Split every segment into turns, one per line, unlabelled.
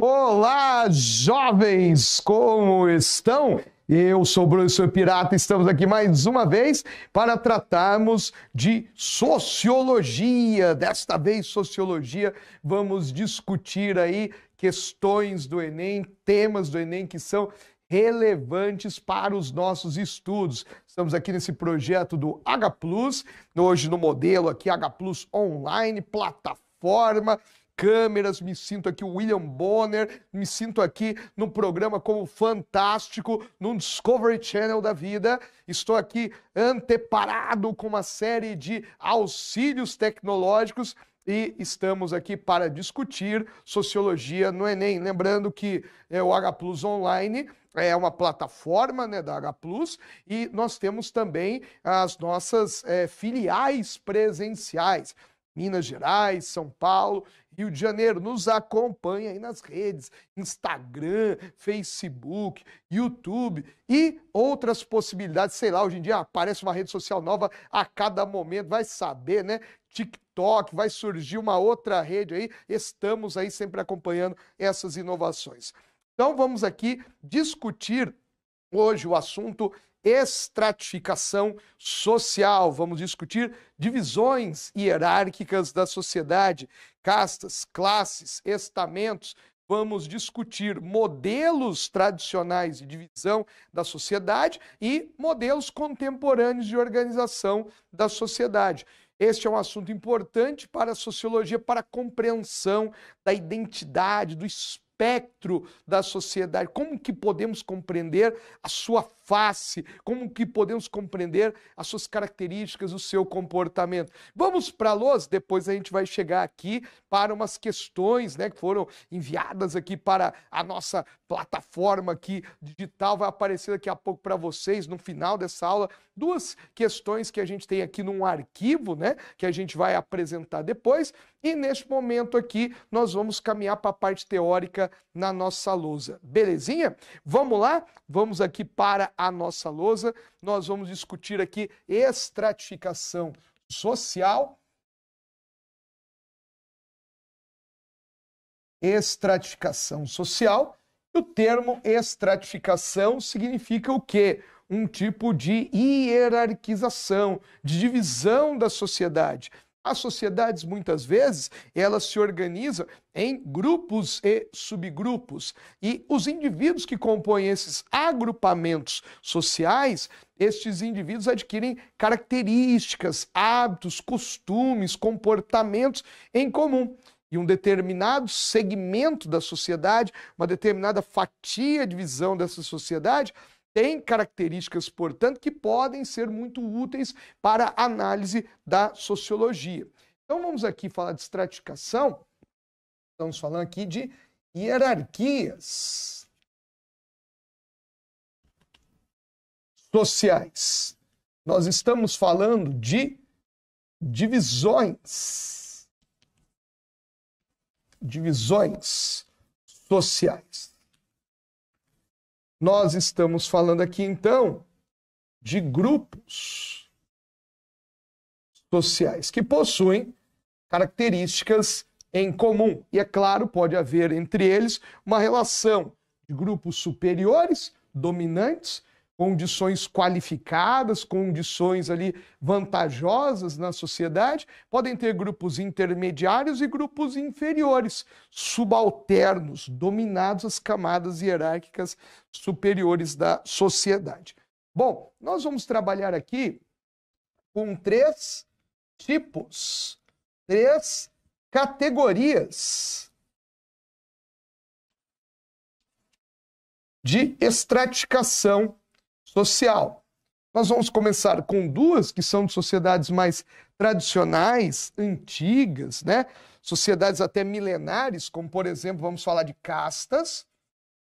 Olá, jovens, como estão? Eu sou o professor Pirata, estamos aqui mais uma vez para tratarmos de sociologia. Desta vez, sociologia, vamos discutir aí questões do Enem, temas do Enem que são relevantes para os nossos estudos. Estamos aqui nesse projeto do H+, hoje no modelo aqui H+ online, plataforma câmeras, me sinto aqui o William Bonner, me sinto aqui no programa como fantástico, num Discovery Channel da vida. Estou aqui anteparado com uma série de auxílios tecnológicos e estamos aqui para discutir sociologia no Enem. Lembrando que é, o H Plus Online é uma plataforma né, da H Plus e nós temos também as nossas é, filiais presenciais. Minas Gerais, São Paulo Rio de Janeiro. Nos acompanha aí nas redes, Instagram, Facebook, YouTube e outras possibilidades. Sei lá, hoje em dia aparece uma rede social nova a cada momento, vai saber, né? TikTok, vai surgir uma outra rede aí. Estamos aí sempre acompanhando essas inovações. Então vamos aqui discutir hoje o assunto estratificação social. Vamos discutir divisões hierárquicas da sociedade, castas, classes, estamentos. Vamos discutir modelos tradicionais de divisão da sociedade e modelos contemporâneos de organização da sociedade. Este é um assunto importante para a sociologia, para a compreensão da identidade, do espírito espectro da sociedade. Como que podemos compreender a sua face? Como que podemos compreender as suas características, o seu comportamento? Vamos para a Luz, depois a gente vai chegar aqui para umas questões né, que foram enviadas aqui para a nossa plataforma aqui digital. Vai aparecer daqui a pouco para vocês, no final dessa aula, duas questões que a gente tem aqui num arquivo, né, que a gente vai apresentar depois, e neste momento aqui nós vamos caminhar para a parte teórica na nossa lousa. Belezinha? Vamos lá? Vamos aqui para a nossa lousa. Nós vamos discutir aqui estratificação social estratificação social. O termo estratificação significa o quê? um tipo de hierarquização, de divisão da sociedade. As sociedades, muitas vezes, elas se organizam em grupos e subgrupos. E os indivíduos que compõem esses agrupamentos sociais, estes indivíduos adquirem características, hábitos, costumes, comportamentos em comum. E um determinado segmento da sociedade, uma determinada fatia de visão dessa sociedade, tem características, portanto, que podem ser muito úteis para análise da sociologia. Então vamos aqui falar de estratificação. Estamos falando aqui de hierarquias sociais. Nós estamos falando de divisões divisões sociais. Nós estamos falando aqui então de grupos sociais que possuem características em comum. E é claro, pode haver entre eles uma relação de grupos superiores, dominantes, condições qualificadas, condições ali vantajosas na sociedade, podem ter grupos intermediários e grupos inferiores, subalternos, dominados às camadas hierárquicas superiores da sociedade. Bom, nós vamos trabalhar aqui com três tipos, três categorias de estratificação social. Nós vamos começar com duas que são de sociedades mais tradicionais, antigas, né? Sociedades até milenares, como por exemplo, vamos falar de castas.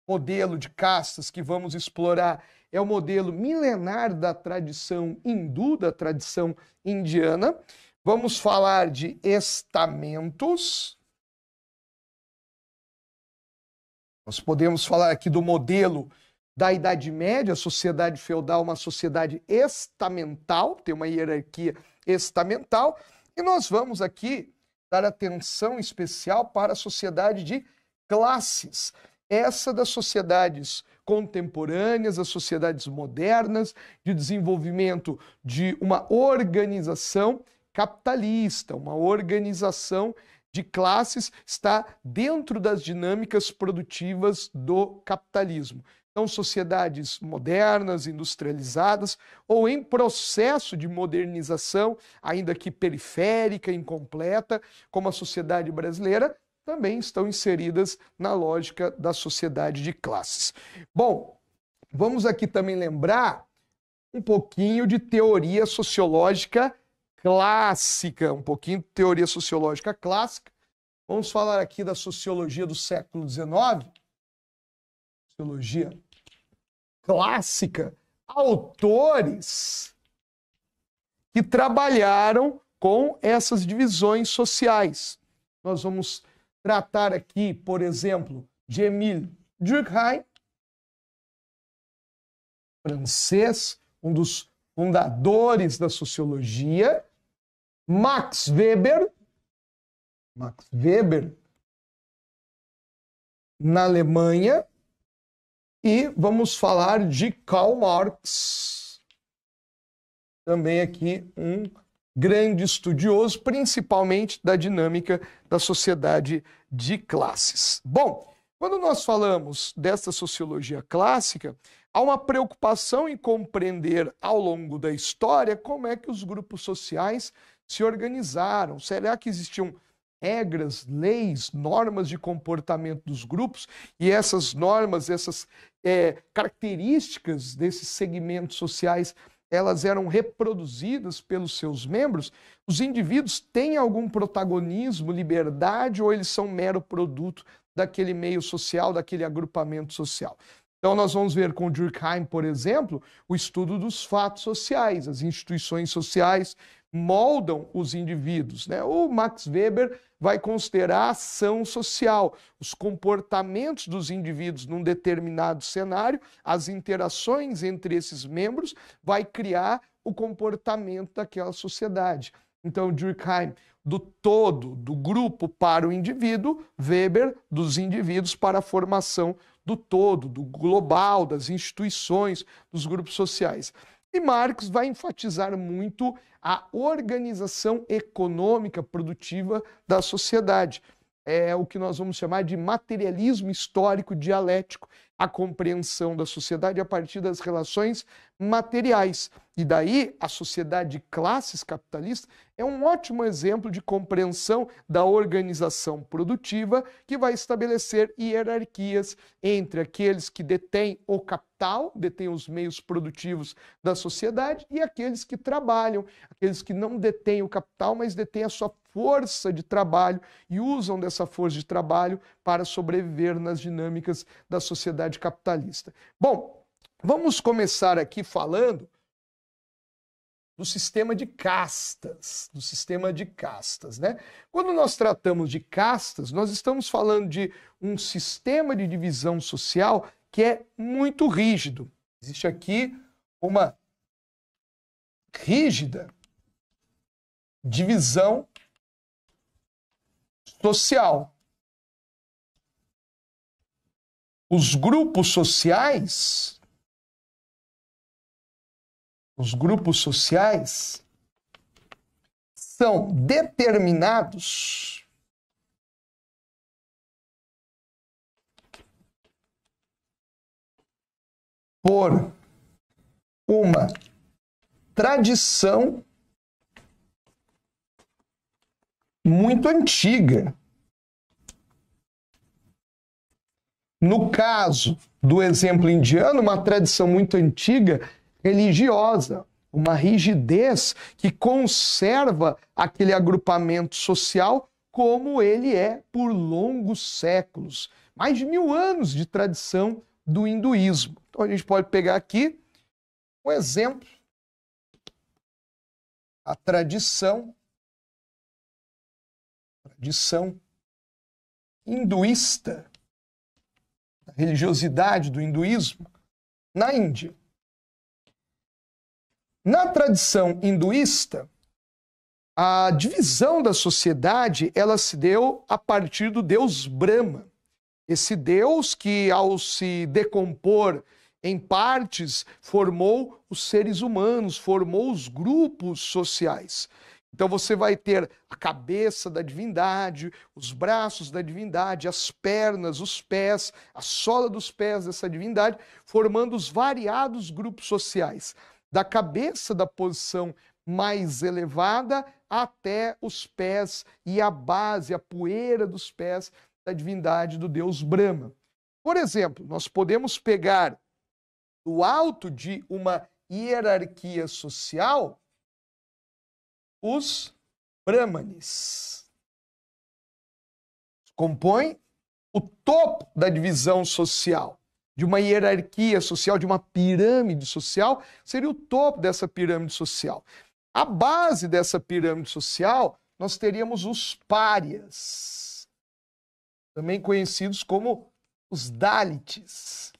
Modelo de castas que vamos explorar é o modelo milenar da tradição hindu, da tradição indiana. Vamos falar de estamentos. Nós podemos falar aqui do modelo da Idade Média, a sociedade feudal, uma sociedade estamental, tem uma hierarquia estamental, e nós vamos aqui dar atenção especial para a sociedade de classes. Essa das sociedades contemporâneas, as sociedades modernas, de desenvolvimento de uma organização capitalista, uma organização de classes, está dentro das dinâmicas produtivas do capitalismo. Então, sociedades modernas, industrializadas ou em processo de modernização, ainda que periférica, incompleta, como a sociedade brasileira, também estão inseridas na lógica da sociedade de classes. Bom, vamos aqui também lembrar um pouquinho de teoria sociológica clássica, um pouquinho de teoria sociológica clássica. Vamos falar aqui da sociologia do século XIX. Sociologia clássica autores que trabalharam com essas divisões sociais. Nós vamos tratar aqui, por exemplo, de Emile Durkheim, francês, um dos fundadores da sociologia, Max Weber, Max Weber, na Alemanha, e vamos falar de Karl Marx, também aqui um grande estudioso, principalmente da dinâmica da sociedade de classes. Bom, quando nós falamos desta sociologia clássica, há uma preocupação em compreender ao longo da história como é que os grupos sociais se organizaram. Será que existiam regras, leis, normas de comportamento dos grupos e essas normas, essas é, características desses segmentos sociais elas eram reproduzidas pelos seus membros, os indivíduos têm algum protagonismo, liberdade, ou eles são mero produto daquele meio social, daquele agrupamento social. Então, nós vamos ver com Durkheim, por exemplo, o estudo dos fatos sociais, as instituições sociais, moldam os indivíduos. Né? O Max Weber vai considerar a ação social, os comportamentos dos indivíduos num determinado cenário, as interações entre esses membros, vai criar o comportamento daquela sociedade. Então, Durkheim, do todo, do grupo para o indivíduo, Weber, dos indivíduos para a formação do todo, do global, das instituições, dos grupos sociais. E Marx vai enfatizar muito a organização econômica produtiva da sociedade. É o que nós vamos chamar de materialismo histórico dialético, a compreensão da sociedade a partir das relações materiais. E daí a sociedade de classes capitalista é um ótimo exemplo de compreensão da organização produtiva que vai estabelecer hierarquias entre aqueles que detêm o capital capital, detêm os meios produtivos da sociedade, e aqueles que trabalham, aqueles que não detêm o capital, mas detêm a sua força de trabalho e usam dessa força de trabalho para sobreviver nas dinâmicas da sociedade capitalista. Bom, vamos começar aqui falando do sistema de castas, do sistema de castas, né? Quando nós tratamos de castas, nós estamos falando de um sistema de divisão social que é muito rígido. Existe aqui uma rígida
divisão social. Os grupos sociais os grupos sociais são determinados por uma tradição
muito antiga. No caso do exemplo indiano, uma tradição muito antiga religiosa, uma rigidez que conserva aquele agrupamento social como ele é por longos séculos mais de mil anos de tradição do hinduísmo. Então a gente pode pegar aqui um exemplo, a tradição,
tradição hinduísta, a religiosidade do hinduísmo na Índia.
Na tradição hinduísta, a divisão da sociedade ela se deu a partir do deus Brahma, esse deus que ao se decompor em partes, formou os seres humanos, formou os grupos sociais. Então você vai ter a cabeça da divindade, os braços da divindade, as pernas, os pés, a sola dos pés dessa divindade, formando os variados grupos sociais, da cabeça da posição mais elevada até os pés e a base, a poeira dos pés da divindade do deus Brahma. Por exemplo, nós podemos pegar do alto de uma hierarquia social, os brahmanes. Compõem o topo da divisão social, de uma hierarquia social, de uma pirâmide social, seria o topo dessa pirâmide social. A base dessa pirâmide social, nós teríamos os párias, também conhecidos como os dálites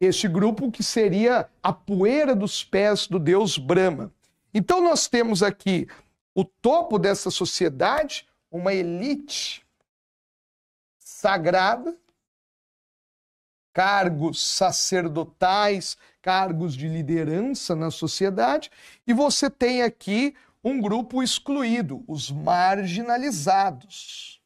este grupo que seria a poeira dos pés do deus Brahma. Então nós temos aqui o topo dessa sociedade, uma elite sagrada, cargos sacerdotais, cargos de liderança na sociedade, e você tem aqui um grupo excluído, os marginalizados.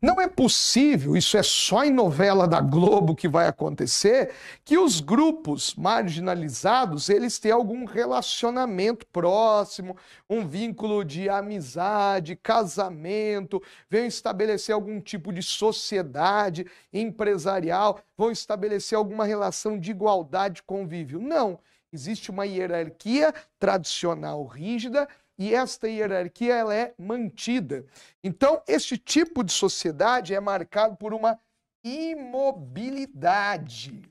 Não é possível, isso é só em novela da Globo que vai acontecer, que os grupos marginalizados, eles têm algum relacionamento próximo, um vínculo de amizade, casamento, venham estabelecer algum tipo de sociedade empresarial, vão estabelecer alguma relação de igualdade, convívio. Não, existe uma hierarquia tradicional rígida e esta hierarquia ela é mantida. Então, este tipo de sociedade é marcado por uma imobilidade.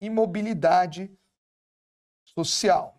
Imobilidade social.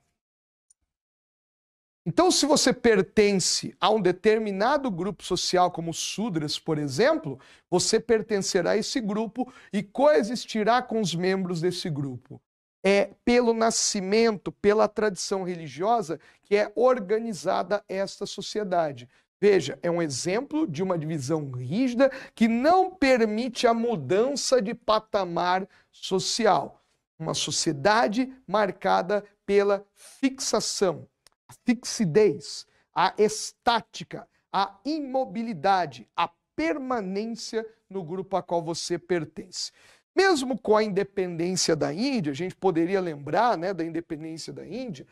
Então, se você pertence a um determinado grupo social, como os Sudras, por exemplo, você pertencerá a esse grupo e coexistirá com os membros desse grupo é pelo nascimento, pela tradição religiosa que é organizada esta sociedade. Veja, é um exemplo de uma divisão rígida que não permite a mudança de patamar social. Uma sociedade marcada pela fixação, a fixidez, a estática, a imobilidade, a permanência no grupo a qual você pertence. Mesmo com a independência da Índia, a gente poderia lembrar né, da independência da Índia,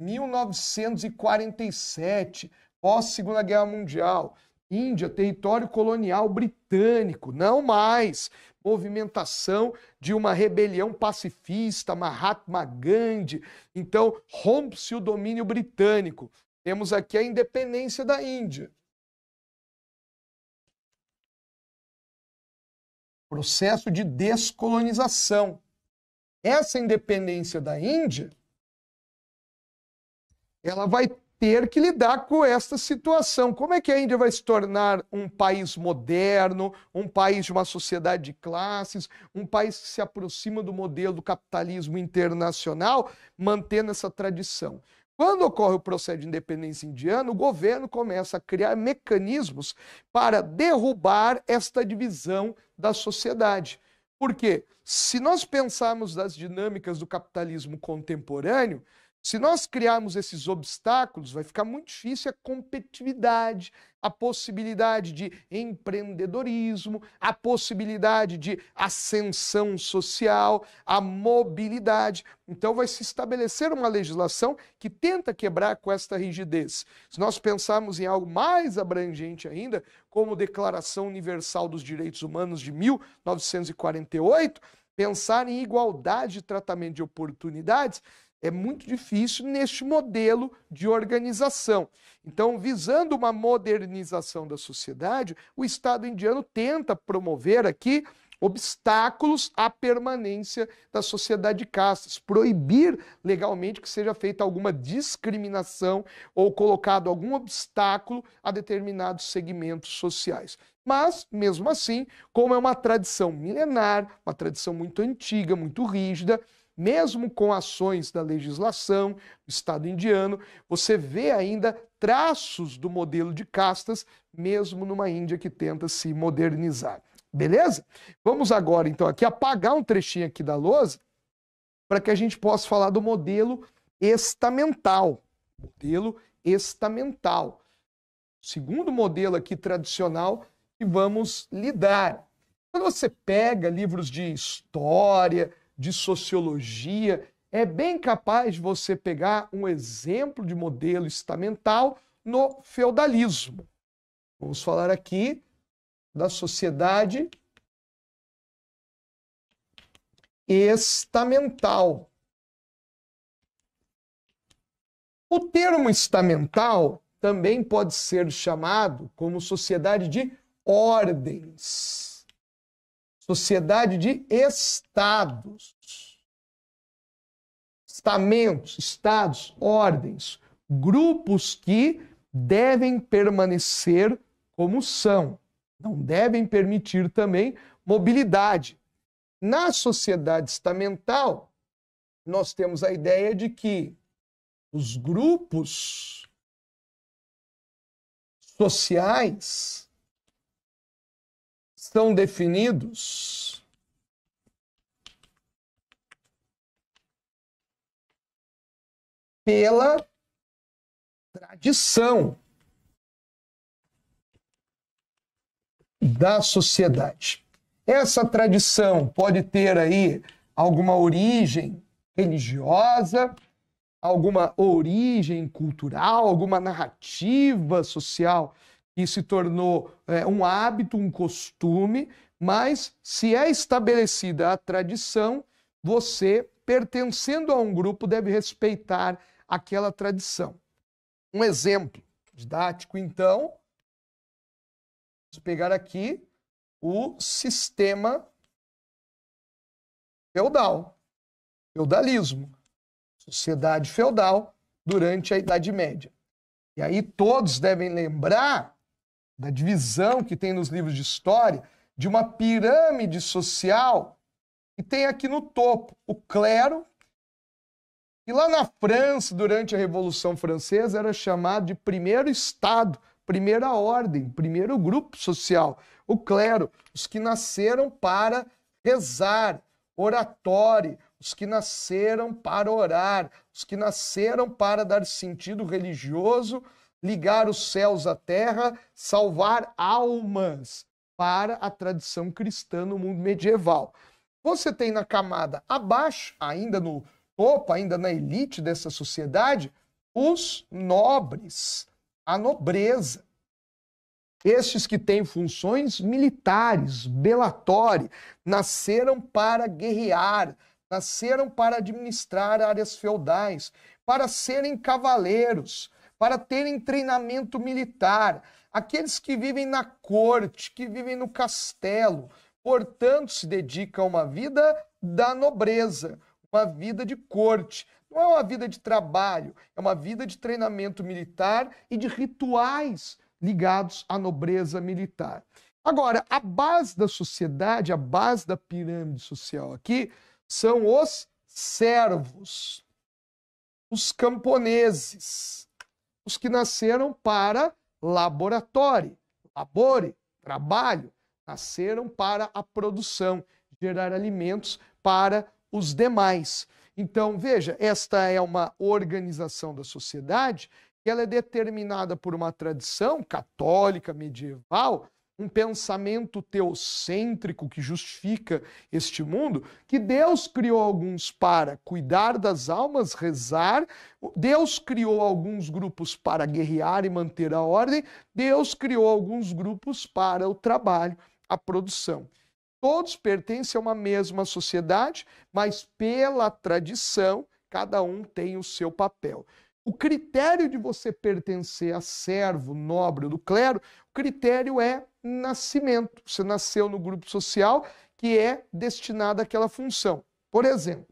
1947, pós-Segunda Guerra Mundial. Índia, território colonial britânico, não mais. Movimentação de uma rebelião pacifista, Mahatma Gandhi. Então, rompe-se o domínio britânico. Temos aqui a independência da Índia.
processo de
descolonização. Essa independência da Índia, ela vai ter que lidar com esta situação. Como é que a Índia vai se tornar um país moderno, um país de uma sociedade de classes, um país que se aproxima do modelo do capitalismo internacional, mantendo essa tradição? Quando ocorre o processo de independência indiana, o governo começa a criar mecanismos para derrubar esta divisão da sociedade. Porque se nós pensarmos nas dinâmicas do capitalismo contemporâneo, se nós criarmos esses obstáculos, vai ficar muito difícil a competitividade, a possibilidade de empreendedorismo, a possibilidade de ascensão social, a mobilidade. Então, vai se estabelecer uma legislação que tenta quebrar com esta rigidez. Se nós pensarmos em algo mais abrangente ainda, como Declaração Universal dos Direitos Humanos de 1948, pensar em igualdade de tratamento de oportunidades é muito difícil neste modelo de organização. Então, visando uma modernização da sociedade, o Estado indiano tenta promover aqui obstáculos à permanência da sociedade de castas, proibir legalmente que seja feita alguma discriminação ou colocado algum obstáculo a determinados segmentos sociais. Mas, mesmo assim, como é uma tradição milenar, uma tradição muito antiga, muito rígida, mesmo com ações da legislação do Estado indiano, você vê ainda traços do modelo de castas, mesmo numa Índia que tenta se modernizar. Beleza? Vamos agora, então, aqui apagar um trechinho aqui da lousa para que a gente possa falar do modelo estamental. Modelo estamental. Segundo modelo aqui tradicional que vamos lidar. Quando você pega livros de história, de sociologia, é bem capaz de você pegar um exemplo de modelo estamental no feudalismo. Vamos falar aqui da sociedade estamental. O termo estamental também pode ser chamado como sociedade de ordens sociedade de estados. Estamentos, estados, ordens, grupos que devem permanecer como são. Não devem permitir também mobilidade. Na sociedade estamental, nós temos a ideia de que os grupos
sociais são definidos pela tradição
da sociedade. Essa tradição pode ter aí alguma origem religiosa, alguma origem cultural, alguma narrativa social que se tornou é, um hábito, um costume, mas se é estabelecida a tradição, você, pertencendo a um grupo, deve respeitar aquela tradição. Um exemplo didático, então, vamos pegar aqui o sistema feudal, feudalismo, sociedade feudal durante a Idade Média. E aí todos devem lembrar da divisão que tem nos livros de história, de uma pirâmide social e tem aqui no topo o clero. E lá na França, durante a Revolução Francesa, era chamado de primeiro Estado, primeira ordem, primeiro grupo social, o clero, os que nasceram para rezar, oratório, os que nasceram para orar, os que nasceram para dar sentido religioso ligar os céus à terra, salvar almas para a tradição cristã no mundo medieval. Você tem na camada abaixo, ainda no topo, ainda na elite dessa sociedade, os nobres, a nobreza. Estes que têm funções militares, belatório, nasceram para guerrear, nasceram para administrar áreas feudais, para serem cavaleiros, para terem treinamento militar, aqueles que vivem na corte, que vivem no castelo, portanto se dedicam a uma vida da nobreza, uma vida de corte. Não é uma vida de trabalho, é uma vida de treinamento militar e de rituais ligados à nobreza militar. Agora, a base da sociedade, a base da pirâmide social aqui, são os servos, os camponeses os que nasceram para laboratório, labore, trabalho, nasceram para a produção, gerar alimentos para os demais. Então, veja, esta é uma organização da sociedade que ela é determinada por uma tradição católica medieval um pensamento teocêntrico que justifica este mundo, que Deus criou alguns para cuidar das almas, rezar, Deus criou alguns grupos para guerrear e manter a ordem, Deus criou alguns grupos para o trabalho, a produção. Todos pertencem a uma mesma sociedade, mas pela tradição, cada um tem o seu papel. O critério de você pertencer a servo, nobre do clero, o critério é nascimento. Você nasceu no grupo social que é destinado àquela função. Por exemplo,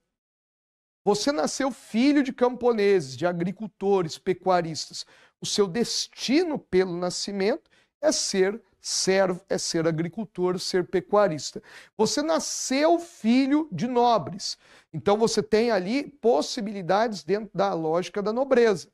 você nasceu filho de camponeses, de agricultores, pecuaristas. O seu destino pelo nascimento é ser servo é ser agricultor, ser pecuarista. Você nasceu filho de nobres. Então você tem ali possibilidades dentro da lógica da nobreza.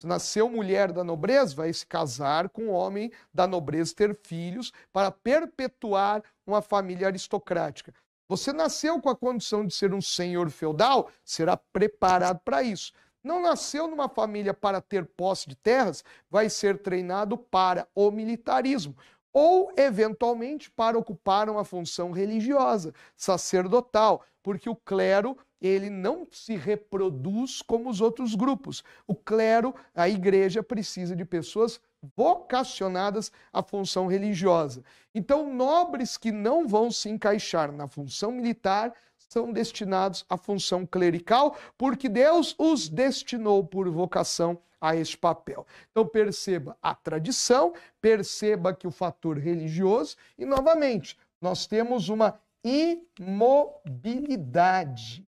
Se nasceu mulher da nobreza, vai se casar com homem da nobreza, ter filhos para perpetuar uma família aristocrática. Você nasceu com a condição de ser um senhor feudal, será preparado para isso. Não nasceu numa família para ter posse de terras, vai ser treinado para o militarismo ou eventualmente para ocupar uma função religiosa, sacerdotal, porque o clero ele não se reproduz como os outros grupos. O clero, a igreja precisa de pessoas vocacionadas à função religiosa. Então, nobres que não vão se encaixar na função militar são destinados à função clerical, porque Deus os destinou por vocação a este papel. Então perceba a tradição, perceba que o fator religioso e novamente nós temos uma imobilidade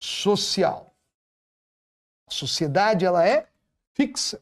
social. A sociedade ela é fixa.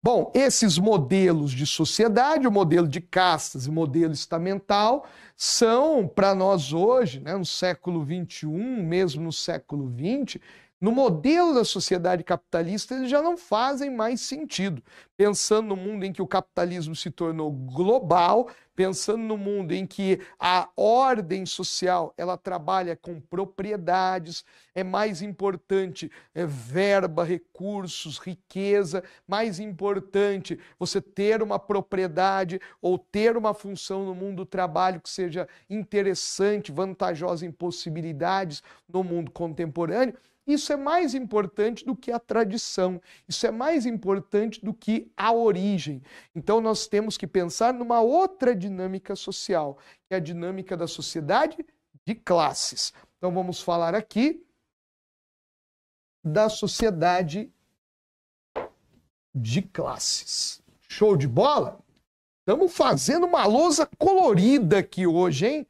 Bom, esses modelos de sociedade, o modelo de castas e modelo estamental, são para nós hoje, né, no século XXI, mesmo no século XX, no modelo da sociedade capitalista, eles já não fazem mais sentido. Pensando no mundo em que o capitalismo se tornou global, pensando no mundo em que a ordem social ela trabalha com propriedades, é mais importante é verba, recursos, riqueza, mais importante você ter uma propriedade ou ter uma função no mundo do trabalho que seja interessante, vantajosa em possibilidades no mundo contemporâneo isso é mais importante do que a tradição, isso é mais importante do que a origem. Então nós temos que pensar numa outra dinâmica social, que é a dinâmica da sociedade de classes. Então vamos falar aqui da sociedade de classes. Show de bola? Estamos fazendo uma lousa colorida aqui hoje, hein?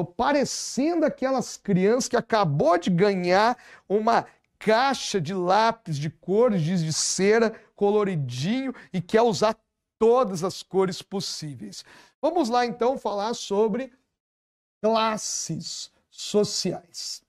Estou parecendo aquelas crianças que acabou de ganhar uma caixa de lápis de cores, de cera, coloridinho e quer usar todas as cores possíveis. Vamos lá então falar sobre classes sociais.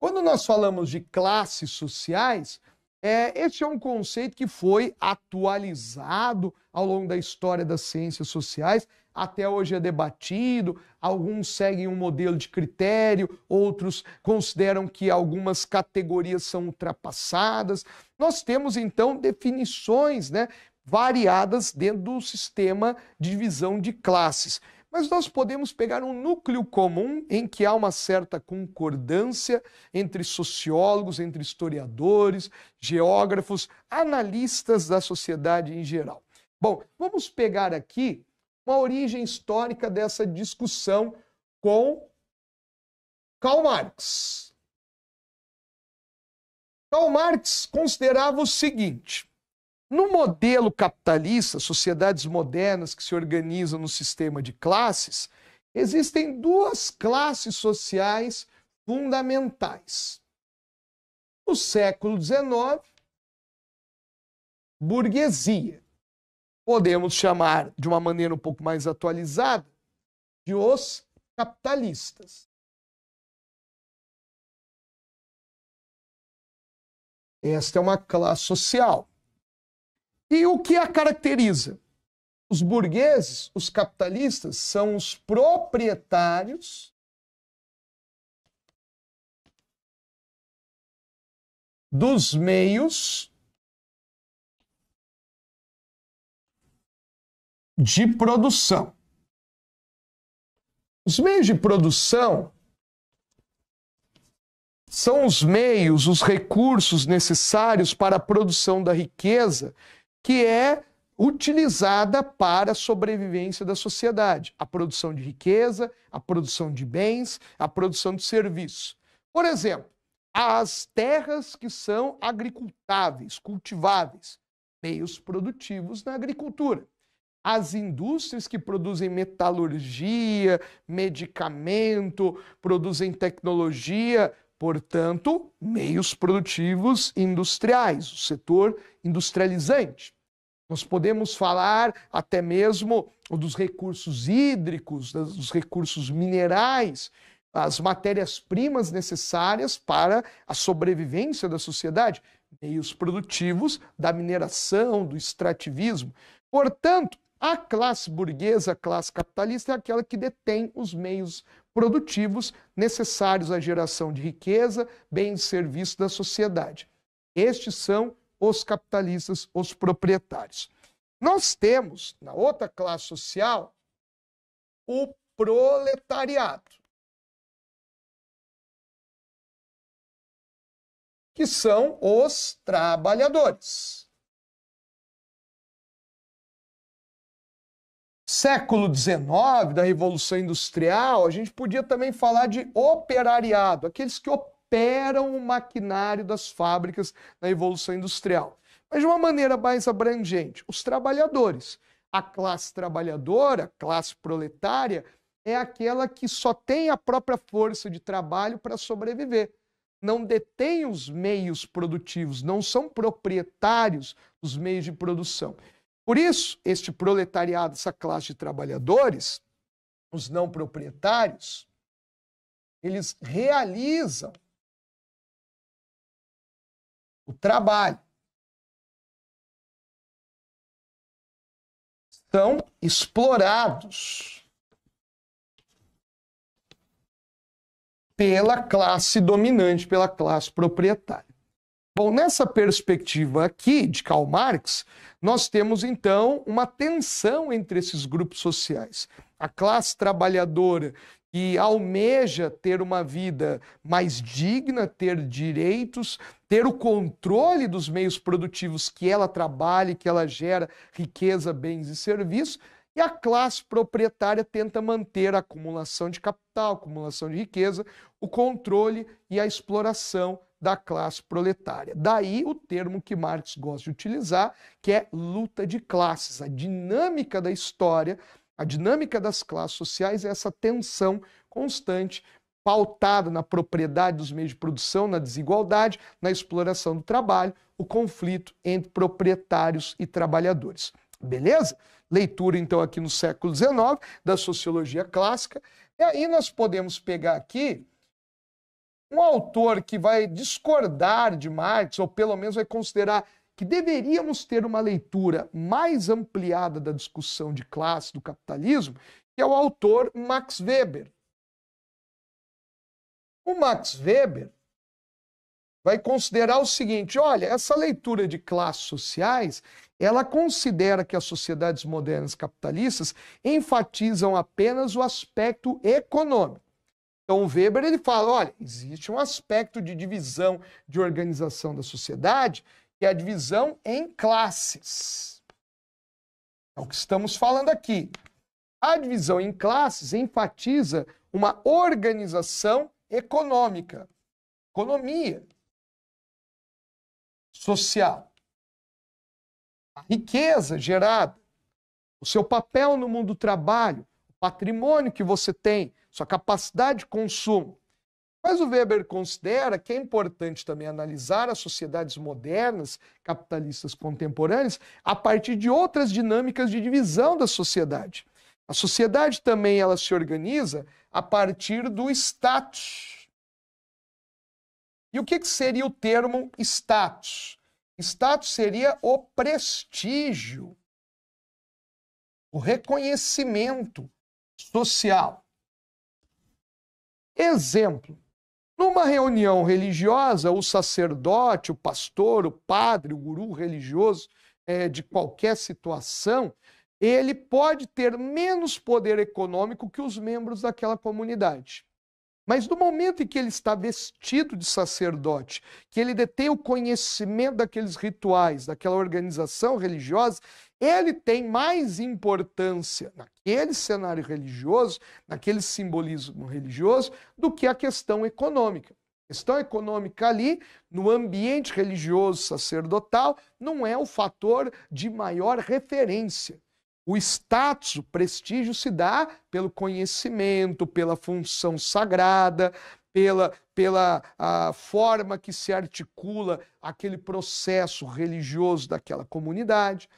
Quando nós falamos de classes sociais, é, este é um conceito que foi atualizado ao longo da história das ciências sociais, até hoje é debatido, alguns seguem um modelo de critério, outros consideram que algumas categorias são ultrapassadas. Nós temos então definições né, variadas dentro do sistema de divisão de classes. Mas nós podemos pegar um núcleo comum em que há uma certa concordância entre sociólogos, entre historiadores, geógrafos, analistas da sociedade em geral. Bom, vamos pegar aqui uma origem histórica dessa discussão
com Karl Marx.
Karl Marx considerava o seguinte: no modelo capitalista, sociedades modernas que se organizam no sistema de classes, existem duas classes sociais fundamentais. No século XIX, burguesia. Podemos chamar, de uma maneira um pouco mais atualizada, de os
capitalistas.
Esta é uma classe social e o que a caracteriza? Os burgueses, os capitalistas, são os proprietários
dos meios de produção. Os meios
de produção são os meios, os recursos necessários para a produção da riqueza que é utilizada para a sobrevivência da sociedade, a produção de riqueza, a produção de bens, a produção de serviços. Por exemplo, as terras que são agricultáveis, cultiváveis, meios produtivos na agricultura. As indústrias que produzem metalurgia, medicamento, produzem tecnologia, portanto, meios produtivos industriais, o setor industrializante. Nós podemos falar até mesmo dos recursos hídricos, dos recursos minerais, as matérias-primas necessárias para a sobrevivência da sociedade, meios produtivos da mineração, do extrativismo. Portanto, a classe burguesa, a classe capitalista, é aquela que detém os meios produtivos necessários à geração de riqueza, bens e serviços da sociedade. Estes são os capitalistas, os proprietários. Nós temos, na outra classe social, o proletariado,
que são os trabalhadores.
século XIX, da Revolução Industrial, a gente podia também falar de operariado, aqueles que operam operam o maquinário das fábricas na Evolução Industrial. Mas de uma maneira mais abrangente, os trabalhadores. A classe trabalhadora, classe proletária, é aquela que só tem a própria força de trabalho para sobreviver. Não detém os meios produtivos, não são proprietários dos meios de produção. Por isso, este proletariado, essa classe de trabalhadores, os não proprietários, eles realizam
o trabalho.
São explorados pela classe dominante, pela classe proprietária. Bom, nessa perspectiva aqui de Karl Marx, nós temos então uma tensão entre esses grupos sociais. A classe trabalhadora que almeja ter uma vida mais digna, ter direitos, ter o controle dos meios produtivos que ela trabalha, que ela gera riqueza, bens e serviços, e a classe proprietária tenta manter a acumulação de capital, acumulação de riqueza, o controle e a exploração da classe proletária. Daí o termo que Marx gosta de utilizar, que é luta de classes, a dinâmica da história a dinâmica das classes sociais é essa tensão constante, pautada na propriedade dos meios de produção, na desigualdade, na exploração do trabalho, o conflito entre proprietários e trabalhadores. Beleza? Leitura, então, aqui no século XIX, da sociologia clássica. E aí nós podemos pegar aqui um autor que vai discordar de Marx, ou pelo menos vai considerar que deveríamos ter uma leitura mais ampliada da discussão de classe do capitalismo, que é o autor Max Weber. O Max Weber vai considerar o seguinte, olha, essa leitura de classes sociais, ela considera que as sociedades modernas capitalistas enfatizam apenas o aspecto econômico. Então Weber ele fala, olha, existe um aspecto de divisão, de organização da sociedade que é a divisão em classes. É o que estamos falando aqui. A divisão em classes enfatiza uma organização econômica, economia social. A riqueza gerada, o seu papel no mundo do trabalho, o patrimônio que você tem, sua capacidade de consumo. Mas o Weber considera que é importante também analisar as sociedades modernas, capitalistas contemporâneas, a partir de outras dinâmicas de divisão da sociedade. A sociedade também ela se organiza a partir do status. E o que, que seria o termo status? Status seria o prestígio, o reconhecimento social. Exemplo: numa reunião religiosa, o sacerdote, o pastor, o padre, o guru religioso é, de qualquer situação, ele pode ter menos poder econômico que os membros daquela comunidade. Mas no momento em que ele está vestido de sacerdote, que ele detém o conhecimento daqueles rituais, daquela organização religiosa, ele tem mais importância naquele cenário religioso, naquele simbolismo religioso, do que a questão econômica. A questão econômica ali, no ambiente religioso sacerdotal, não é o fator de maior referência. O status, o prestígio se dá pelo conhecimento, pela função sagrada, pela, pela a forma que se articula aquele processo religioso daquela comunidade.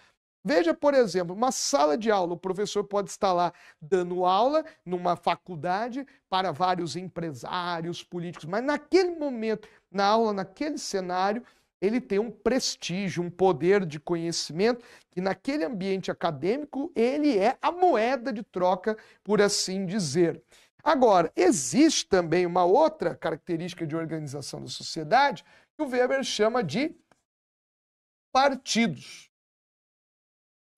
Veja, por exemplo, uma sala de aula. O professor pode estar lá dando aula numa faculdade para vários empresários, políticos, mas naquele momento, na aula, naquele cenário, ele tem um prestígio, um poder de conhecimento que naquele ambiente acadêmico ele é a moeda de troca, por assim dizer. Agora, existe também uma outra característica de organização da sociedade que o Weber chama de partidos.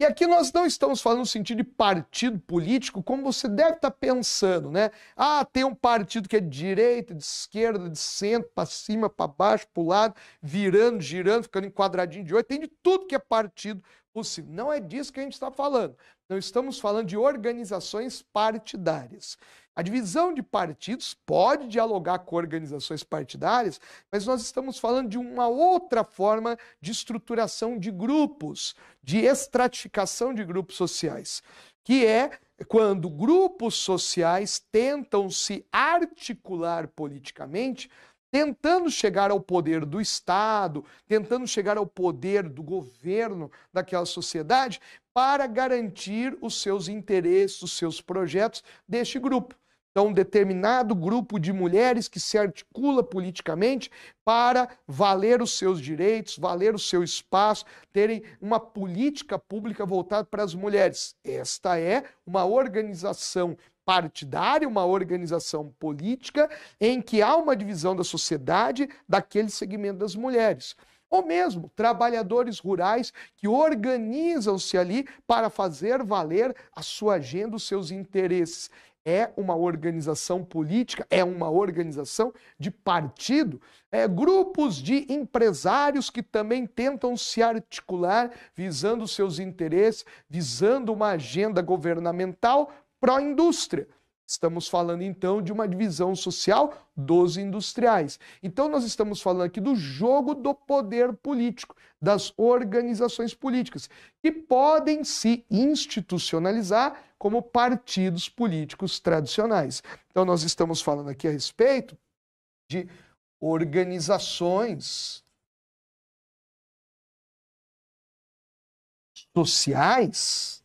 E aqui nós não estamos falando no sentido de partido político, como você deve estar pensando, né? Ah, tem um partido que é de direita, de esquerda, de centro, para cima, para baixo, para o lado, virando, girando, ficando em quadradinho de oito. Tem de tudo que é partido possível. Não é disso que a gente está falando. Não estamos falando de organizações partidárias. A divisão de partidos pode dialogar com organizações partidárias, mas nós estamos falando de uma outra forma de estruturação de grupos, de estratificação de grupos sociais, que é quando grupos sociais tentam se articular politicamente, tentando chegar ao poder do Estado, tentando chegar ao poder do governo daquela sociedade, para garantir os seus interesses, os seus projetos deste grupo. Então, um determinado grupo de mulheres que se articula politicamente para valer os seus direitos, valer o seu espaço, terem uma política pública voltada para as mulheres. Esta é uma organização partidária, uma organização política, em que há uma divisão da sociedade daquele segmento das mulheres. Ou mesmo trabalhadores rurais que organizam-se ali para fazer valer a sua agenda, os seus interesses é uma organização política, é uma organização de partido, é grupos de empresários que também tentam se articular visando seus interesses, visando uma agenda governamental pró-indústria. Estamos falando então de uma divisão social dos industriais. Então, nós estamos falando aqui do jogo do poder político, das organizações políticas, que podem se institucionalizar como partidos políticos tradicionais. Então, nós estamos falando aqui a respeito de organizações
sociais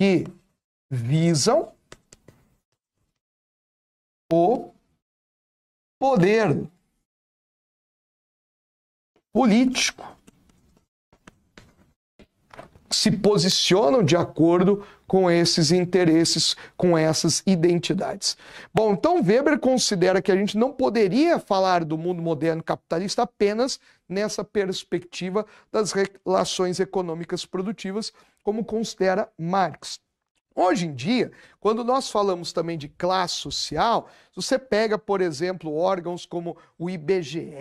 que visam o poder
político se posicionam de acordo com esses interesses, com essas identidades. Bom, então Weber considera que a gente não poderia falar do mundo moderno capitalista apenas nessa perspectiva das relações econômicas produtivas como considera Marx. Hoje em dia, quando nós falamos também de classe social, você pega, por exemplo, órgãos como o IBGE,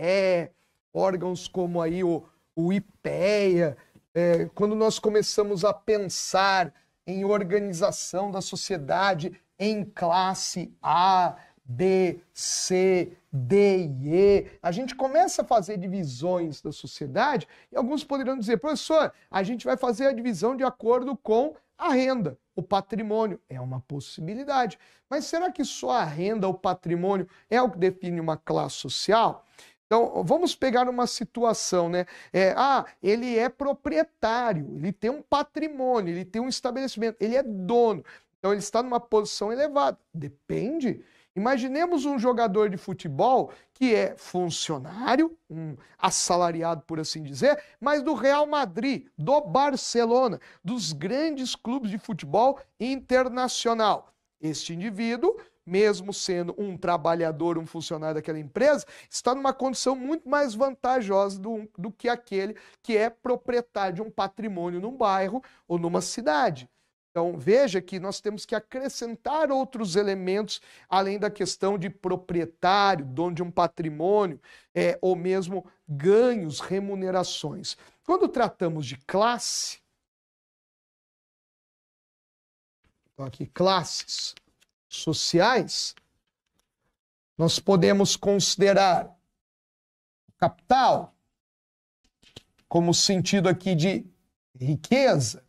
órgãos como aí o, o IPEA, é, quando nós começamos a pensar em organização da sociedade em classe A, B, C, D e E. A gente começa a fazer divisões da sociedade e alguns poderão dizer, professor, a gente vai fazer a divisão de acordo com a renda, o patrimônio. É uma possibilidade. Mas será que só a renda, o patrimônio, é o que define uma classe social? Então, vamos pegar uma situação, né? É, ah, ele é proprietário, ele tem um patrimônio, ele tem um estabelecimento, ele é dono. Então, ele está numa posição elevada. Depende Imaginemos um jogador de futebol que é funcionário, um assalariado, por assim dizer, mas do Real Madrid, do Barcelona, dos grandes clubes de futebol internacional. Este indivíduo mesmo sendo um trabalhador, um funcionário daquela empresa, está numa condição muito mais vantajosa do, do que aquele que é proprietário de um patrimônio num bairro ou numa cidade. Então, veja que nós temos que acrescentar outros elementos, além da questão de proprietário, dono de um patrimônio, é, ou mesmo ganhos, remunerações. Quando tratamos de classe, então aqui classes sociais, nós podemos considerar capital como sentido aqui de riqueza,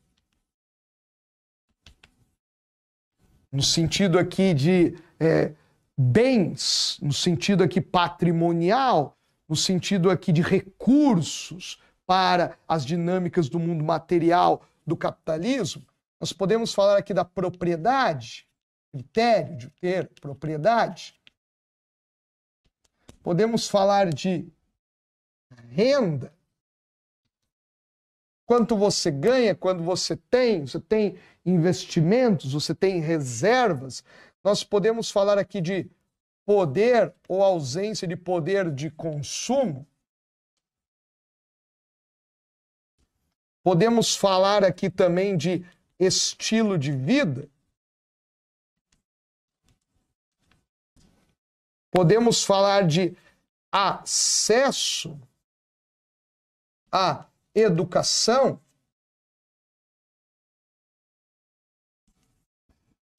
no sentido aqui de é, bens, no sentido aqui patrimonial, no sentido aqui de recursos para as dinâmicas do mundo material do capitalismo, nós podemos falar aqui da propriedade, critério de ter propriedade. Podemos falar de renda. Quanto você ganha, quando você tem, você tem investimentos, você tem reservas. Nós podemos falar aqui de poder ou ausência de poder de consumo. Podemos falar aqui também de estilo de vida. Podemos falar de
acesso à educação.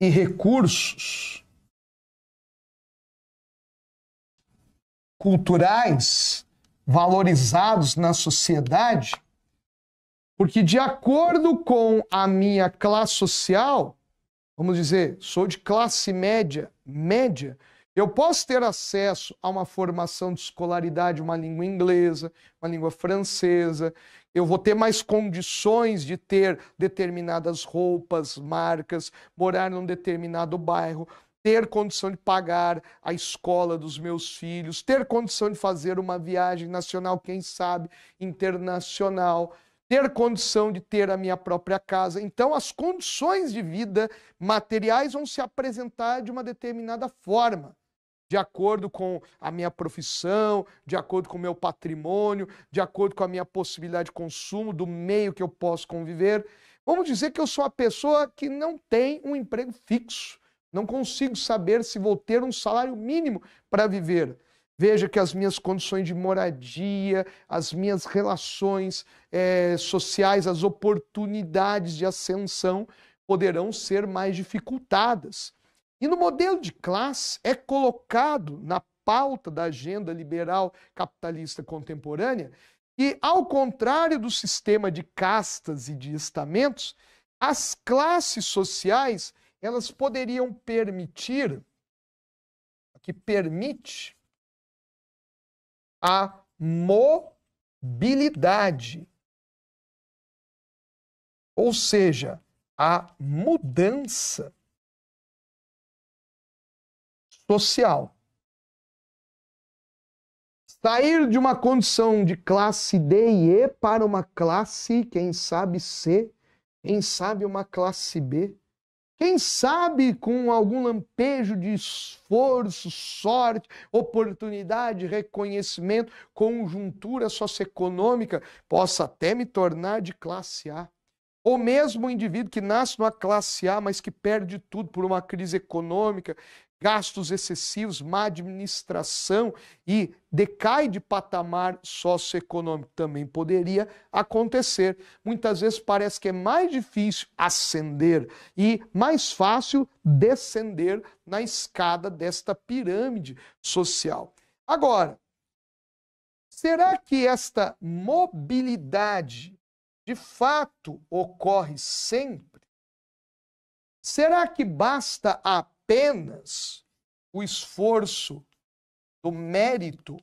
e recursos
culturais valorizados na sociedade, porque de acordo com a minha classe social, vamos dizer, sou de classe média, média, eu posso ter acesso a uma formação de escolaridade, uma língua inglesa, uma língua francesa. Eu vou ter mais condições de ter determinadas roupas, marcas, morar num determinado bairro, ter condição de pagar a escola dos meus filhos, ter condição de fazer uma viagem nacional, quem sabe internacional, ter condição de ter a minha própria casa. Então, as condições de vida materiais vão se apresentar de uma determinada forma de acordo com a minha profissão, de acordo com o meu patrimônio, de acordo com a minha possibilidade de consumo, do meio que eu posso conviver. Vamos dizer que eu sou uma pessoa que não tem um emprego fixo. Não consigo saber se vou ter um salário mínimo para viver. Veja que as minhas condições de moradia, as minhas relações é, sociais, as oportunidades de ascensão poderão ser mais dificultadas. E no modelo de classe é colocado na pauta da agenda liberal capitalista contemporânea que, ao contrário do sistema de castas e de estamentos, as classes sociais elas poderiam permitir, que permite
a mobilidade, ou seja, a mudança social.
Sair de uma condição de classe D e E para uma classe, quem sabe C, quem sabe uma classe B, quem sabe com algum lampejo de esforço, sorte, oportunidade, reconhecimento, conjuntura socioeconômica, possa até me tornar de classe A. Ou mesmo o um indivíduo que nasce numa classe A, mas que perde tudo por uma crise econômica, gastos excessivos, má administração e decai de patamar socioeconômico também poderia acontecer. Muitas vezes parece que é mais difícil ascender e mais fácil descender na escada desta pirâmide social. Agora, será que esta mobilidade de fato ocorre sempre? Será que basta a apenas o esforço do mérito.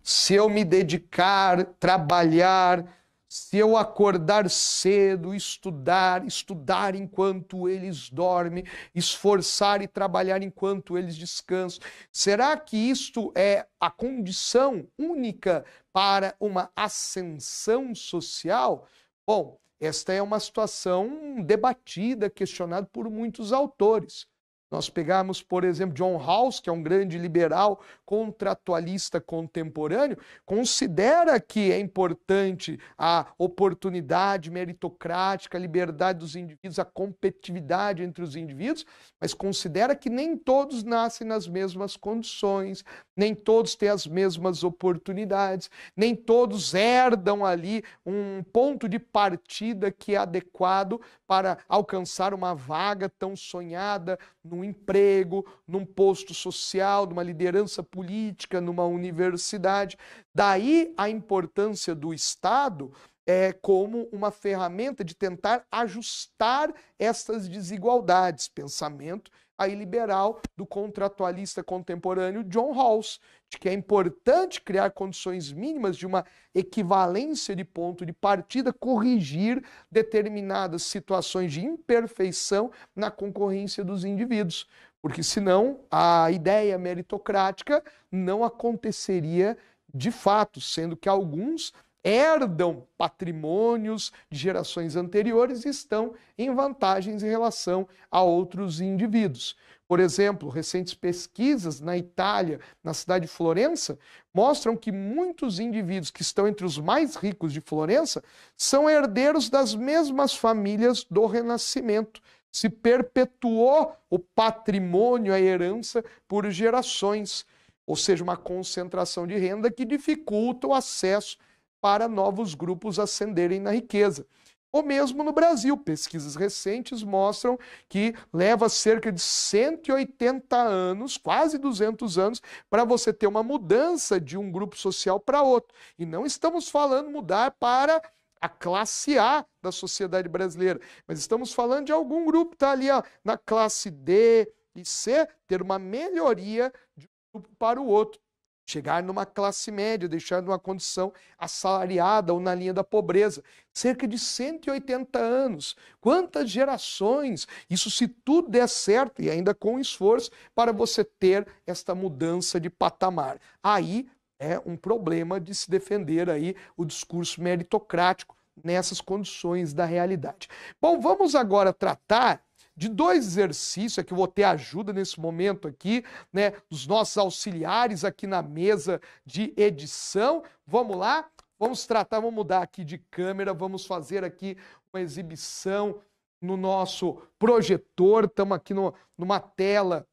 Se eu me dedicar, trabalhar, se eu acordar cedo, estudar, estudar enquanto eles dormem, esforçar e trabalhar enquanto eles descansam, será que isto é a condição única para uma ascensão social? Bom, esta é uma situação debatida, questionada por muitos autores. Nós pegarmos, por exemplo, John House, que é um grande liberal contratualista contemporâneo, considera que é importante a oportunidade meritocrática, a liberdade dos indivíduos, a competitividade entre os indivíduos, mas considera que nem todos nascem nas mesmas condições, nem todos têm as mesmas oportunidades, nem todos herdam ali um ponto de partida que é adequado para alcançar uma vaga tão sonhada no emprego, num posto social, numa liderança política, numa universidade. Daí a importância do Estado é, como uma ferramenta de tentar ajustar essas desigualdades, pensamento aí liberal do contratualista contemporâneo John Rawls, de que é importante criar condições mínimas de uma equivalência de ponto de partida, corrigir determinadas situações de imperfeição na concorrência dos indivíduos, porque senão a ideia meritocrática não aconteceria de fato, sendo que alguns herdam patrimônios de gerações anteriores e estão em vantagens em relação a outros indivíduos. Por exemplo, recentes pesquisas na Itália, na cidade de Florença, mostram que muitos indivíduos que estão entre os mais ricos de Florença são herdeiros das mesmas famílias do Renascimento. Se perpetuou o patrimônio, a herança, por gerações, ou seja, uma concentração de renda que dificulta o acesso para novos grupos ascenderem na riqueza. Ou mesmo no Brasil, pesquisas recentes mostram que leva cerca de 180 anos, quase 200 anos, para você ter uma mudança de um grupo social para outro. E não estamos falando mudar para a classe A da sociedade brasileira, mas estamos falando de algum grupo que está ali ó, na classe D e C, ter uma melhoria de um grupo para o outro chegar numa classe média, deixar numa condição assalariada ou na linha da pobreza. Cerca de 180 anos. Quantas gerações? Isso se tudo der certo e ainda com esforço para você ter esta mudança de patamar. Aí é um problema de se defender aí o discurso meritocrático nessas condições da realidade. Bom, vamos agora tratar de dois exercícios, é que eu vou ter ajuda nesse momento aqui, né, dos nossos auxiliares aqui na mesa de edição. Vamos lá? Vamos tratar, vamos mudar aqui de câmera, vamos fazer aqui uma exibição no nosso projetor, estamos aqui no, numa tela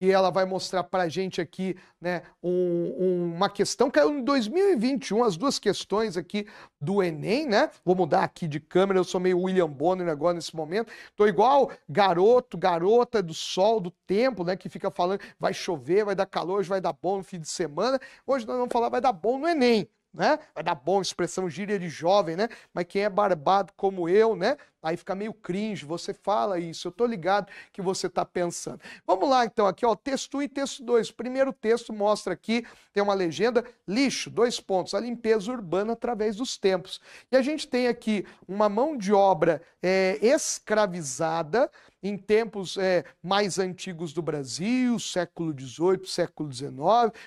e ela vai mostrar para a gente aqui né, um, um, uma questão. Caiu em 2021, as duas questões aqui do Enem, né? Vou mudar aqui de câmera, eu sou meio William Bonner agora nesse momento. Tô igual garoto, garota do sol, do tempo, né? Que fica falando, vai chover, vai dar calor, hoje vai dar bom no fim de semana. Hoje nós vamos falar, vai dar bom no Enem. Né? Vai dar bom, expressão gíria de jovem, né? Mas quem é barbado como eu, né? Aí fica meio cringe, você fala isso, eu tô ligado que você tá pensando. Vamos lá então aqui, ó, texto 1 e texto 2. Primeiro texto mostra aqui, tem uma legenda, lixo, dois pontos, a limpeza urbana através dos tempos. E a gente tem aqui uma mão de obra é, escravizada, em tempos é, mais antigos do Brasil, século XVIII, século XIX.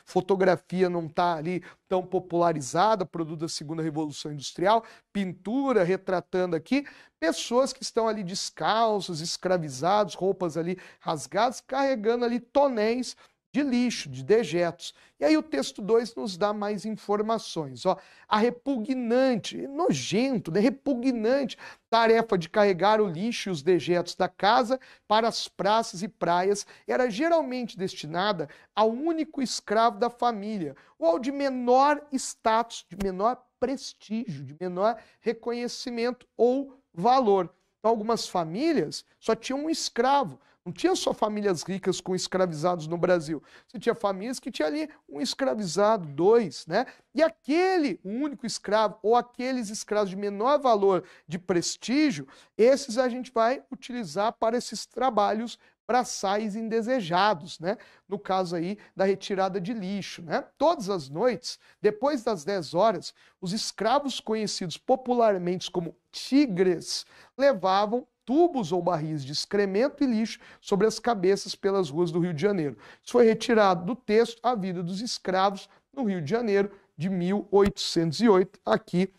Fotografia não está ali tão popularizada, produto da segunda revolução industrial, pintura retratando aqui, pessoas que estão ali descalços, escravizados, roupas ali rasgadas, carregando ali tonéis de lixo, de dejetos. E aí o texto 2 nos dá mais informações. Ó, a repugnante, nojento, né? repugnante tarefa de carregar o lixo e os dejetos da casa para as praças e praias era geralmente destinada ao único escravo da família ou ao de menor status, de menor prestígio, de menor reconhecimento ou valor. Então, algumas famílias só tinham um escravo. Não tinha só famílias ricas com escravizados no Brasil. Você tinha famílias que tinha ali um escravizado, dois, né? E aquele único escravo ou aqueles escravos de menor valor de prestígio, esses a gente vai utilizar para esses trabalhos para sais indesejados, né? No caso aí da retirada de lixo, né? Todas as noites, depois das 10 horas, os escravos conhecidos popularmente como tigres levavam tubos ou barris de excremento e lixo sobre as cabeças pelas ruas do Rio de Janeiro. Isso foi retirado do texto A Vida dos Escravos no Rio de Janeiro de 1808, aqui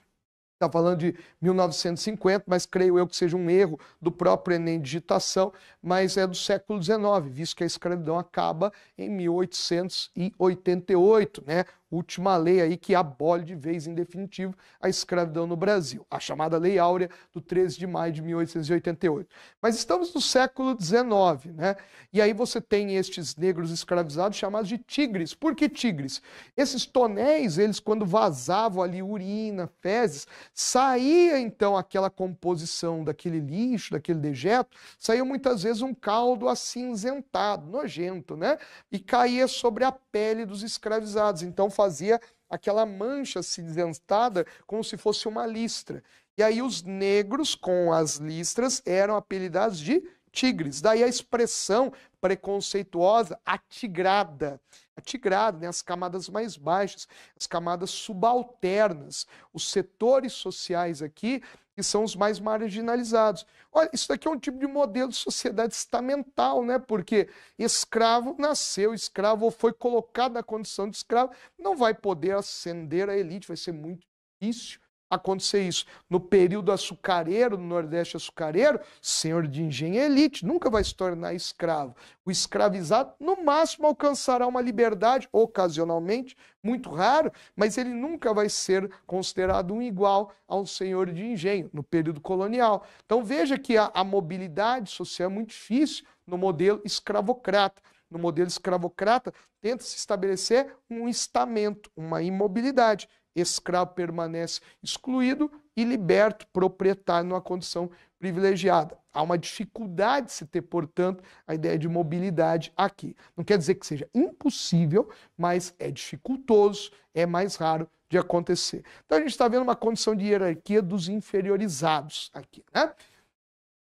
está falando de 1950, mas creio eu que seja um erro do próprio Enem digitação, mas é do século XIX, visto que a escravidão acaba em 1888, né? última lei aí que abole de vez em definitivo a escravidão no Brasil, a chamada Lei Áurea do 13 de maio de 1888. Mas estamos no século XIX, né? E aí você tem estes negros escravizados chamados de tigres. Por que tigres? Esses tonéis, eles quando vazavam ali urina, fezes, saía então aquela composição daquele lixo, daquele dejeto, saía muitas vezes um caldo acinzentado, nojento, né? E caía sobre a pele dos escravizados. Então fazia aquela mancha acinzentada como se fosse uma listra. E aí os negros com as listras eram apelidados de tigres. Daí a expressão preconceituosa, atigrada. Atigrada, né? as camadas mais baixas, as camadas subalternas. Os setores sociais aqui que são os mais marginalizados. Olha, isso daqui é um tipo de modelo de sociedade estamental, né? Porque escravo nasceu escravo ou foi colocado na condição de escravo, não vai poder ascender à elite, vai ser muito difícil acontecer isso. No período açucareiro, no Nordeste açucareiro, senhor de engenho é elite, nunca vai se tornar escravo. O escravizado, no máximo, alcançará uma liberdade, ocasionalmente, muito raro, mas ele nunca vai ser considerado um igual a um senhor de engenho, no período colonial. Então veja que a, a mobilidade social é muito difícil no modelo escravocrata no modelo escravocrata, tenta se estabelecer um estamento, uma imobilidade escravo permanece excluído e liberto, proprietário numa condição privilegiada. Há uma dificuldade de se ter, portanto, a ideia de mobilidade aqui. Não quer dizer que seja impossível, mas é dificultoso, é mais raro de acontecer. Então a gente está vendo uma condição de hierarquia dos inferiorizados aqui. Né?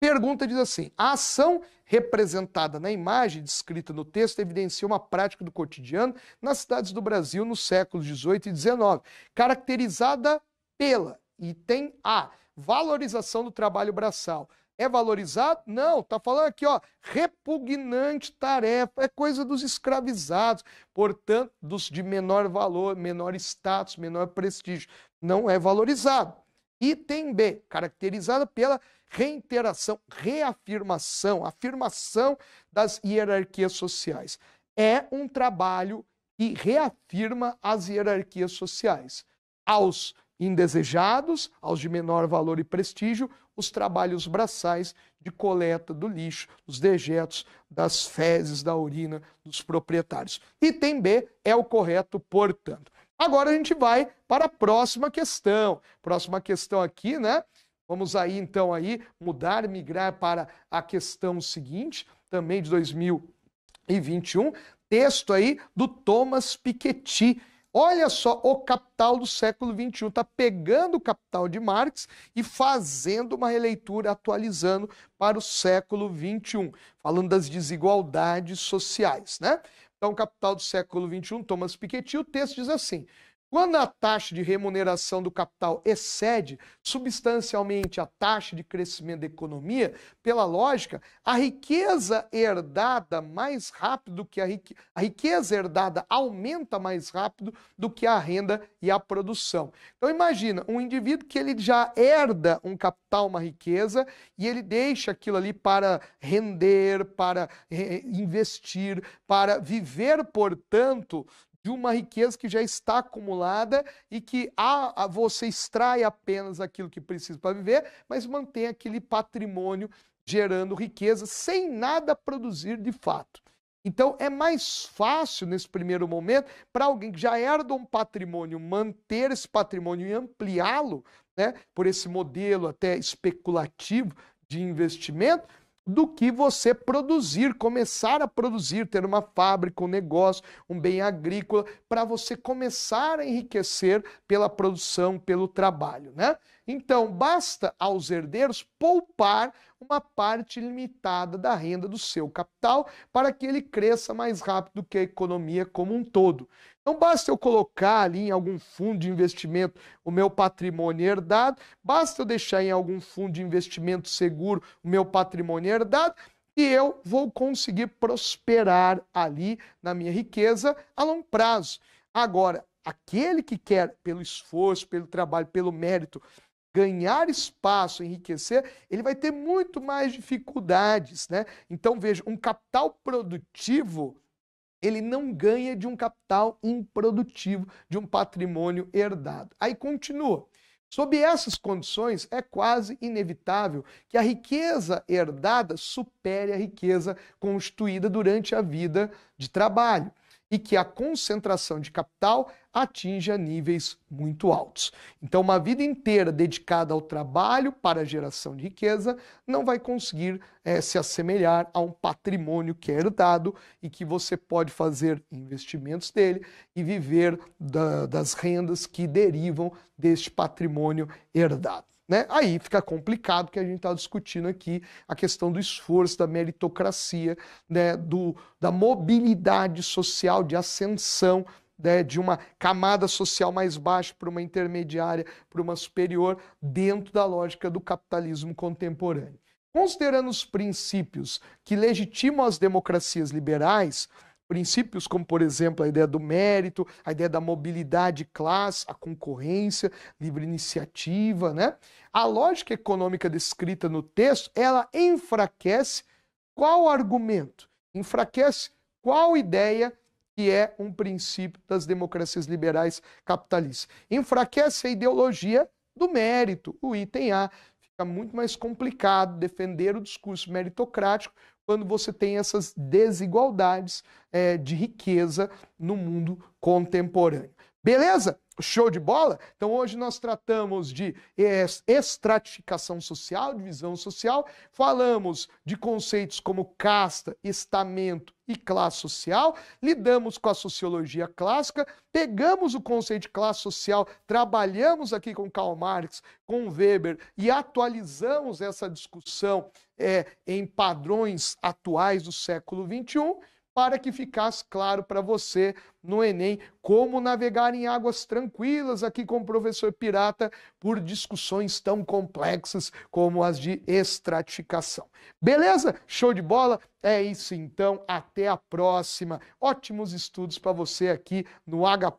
Pergunta diz assim: a ação representada na imagem descrita no texto evidencia uma prática do cotidiano nas cidades do Brasil nos séculos 18 e 19, caracterizada pela item A, valorização do trabalho braçal. É valorizado? Não, tá falando aqui, ó, repugnante tarefa, é coisa dos escravizados, portanto, dos de menor valor, menor status, menor prestígio. Não é valorizado. Item B, caracterizada pela reiteração, reafirmação, afirmação das hierarquias sociais. É um trabalho que reafirma as hierarquias sociais. Aos indesejados, aos de menor valor e prestígio, os trabalhos braçais de coleta do lixo, os dejetos das fezes, da urina dos proprietários. Item B é o correto, portanto. Agora a gente vai para a próxima questão. Próxima questão aqui, né? Vamos aí então aí mudar, migrar para a questão seguinte, também de 2021, texto aí do Thomas Piketty. Olha só o capital do século XXI, está pegando o capital de Marx e fazendo uma releitura, atualizando para o século XXI, falando das desigualdades sociais, né? Então, Capital do Século XXI, Thomas Piketty, o texto diz assim: quando a taxa de remuneração do capital excede substancialmente a taxa de crescimento da economia, pela lógica, a riqueza herdada mais rápido que a, rique... a riqueza herdada aumenta mais rápido do que a renda e a produção. Então imagina um indivíduo que ele já herda um capital, uma riqueza e ele deixa aquilo ali para render, para investir, para viver, portanto, de uma riqueza que já está acumulada e que a, a você extrai apenas aquilo que precisa para viver, mas mantém aquele patrimônio gerando riqueza sem nada produzir de fato. Então é mais fácil nesse primeiro momento para alguém que já herda um patrimônio manter esse patrimônio e ampliá-lo, né, por esse modelo até especulativo de investimento, do que você produzir, começar a produzir, ter uma fábrica, um negócio, um bem agrícola, para você começar a enriquecer pela produção, pelo trabalho, né? Então, basta aos herdeiros poupar uma parte limitada da renda do seu capital para que ele cresça mais rápido que a economia como um todo. Não basta eu colocar ali em algum fundo de investimento o meu patrimônio herdado, basta eu deixar em algum fundo de investimento seguro o meu patrimônio herdado e eu vou conseguir prosperar ali na minha riqueza a longo prazo. Agora, aquele que quer, pelo esforço, pelo trabalho, pelo mérito, ganhar espaço, enriquecer, ele vai ter muito mais dificuldades, né? Então veja, um capital produtivo ele não ganha de um capital improdutivo, de um patrimônio herdado. Aí continua. Sob essas condições, é quase inevitável que a riqueza herdada supere a riqueza constituída durante a vida de trabalho e que a concentração de capital atinja níveis muito altos. Então, uma vida inteira dedicada ao trabalho para a geração de riqueza não vai conseguir é, se assemelhar a um patrimônio que é herdado e que você pode fazer investimentos dele e viver da, das rendas que derivam deste patrimônio herdado. Né? Aí fica complicado que a gente está discutindo aqui a questão do esforço, da meritocracia, né? do, da mobilidade social, de ascensão né? de uma camada social mais baixa para uma intermediária, para uma superior, dentro da lógica do capitalismo contemporâneo. Considerando os princípios que legitimam as democracias liberais, princípios como, por exemplo, a ideia do mérito, a ideia da mobilidade classe, a concorrência, livre iniciativa, né? A lógica econômica descrita no texto, ela enfraquece qual argumento? Enfraquece qual ideia que é um princípio das democracias liberais capitalistas. Enfraquece a ideologia do mérito, o item A. Fica muito mais complicado defender o discurso meritocrático quando você tem essas desigualdades é, de riqueza no mundo contemporâneo. Beleza? Show de bola? Então hoje nós tratamos de estratificação social, divisão social, falamos de conceitos como casta, estamento e classe social, lidamos com a sociologia clássica, pegamos o conceito de classe social, trabalhamos aqui com Karl Marx, com Weber e atualizamos essa discussão é, em padrões atuais do século XXI para que ficasse claro para você no Enem como navegar em águas tranquilas aqui com o professor Pirata por discussões tão complexas como as de estratificação. Beleza? Show de bola? É isso então, até a próxima. Ótimos estudos para você aqui no H